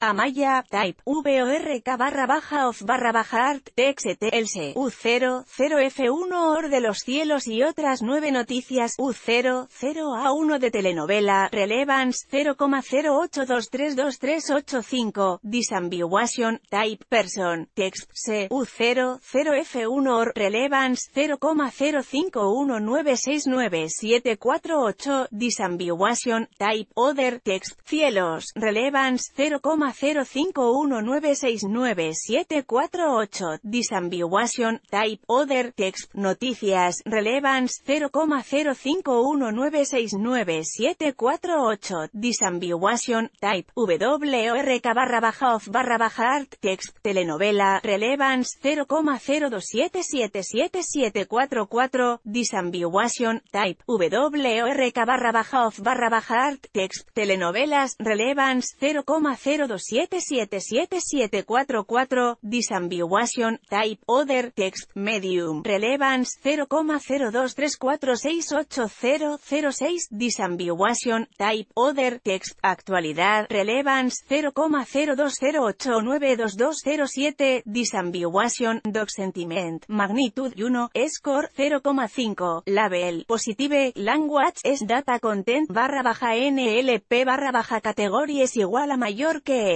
Amaya, type, VORK barra baja of barra baja art, se u 00 0F1 OR de los cielos y otras nueve noticias, u 00 0A1 de telenovela, relevance 0,08232385 disambiguation, type, person, text, C, u 00 0F1 OR, relevance 0,051969748, disambiguation, type, other, text, cielos, relevance 0, 051969748 Disambiguation, Type, Other, Text, Noticias, Relevance 0,051969748 Disambiguation, Type, WRK barra baja off barra baja art, Text, Telenovela, Relevance 0,02777744 Disambiguation, Type, WRK barra baja off barra baja art, Text, Telenovelas, Relevance 0,02 777744 Disambiguation, Type, Other, Text, Medium, Relevance, 0,023468006, Disambiguation, Type, Other, Text, Actualidad, Relevance, 0,020892207, Disambiguation, Doc Sentiment, Magnitude 1, Score 0,5, Label, Positive, Language, es Data Content, barra baja NLP, barra baja es igual a mayor que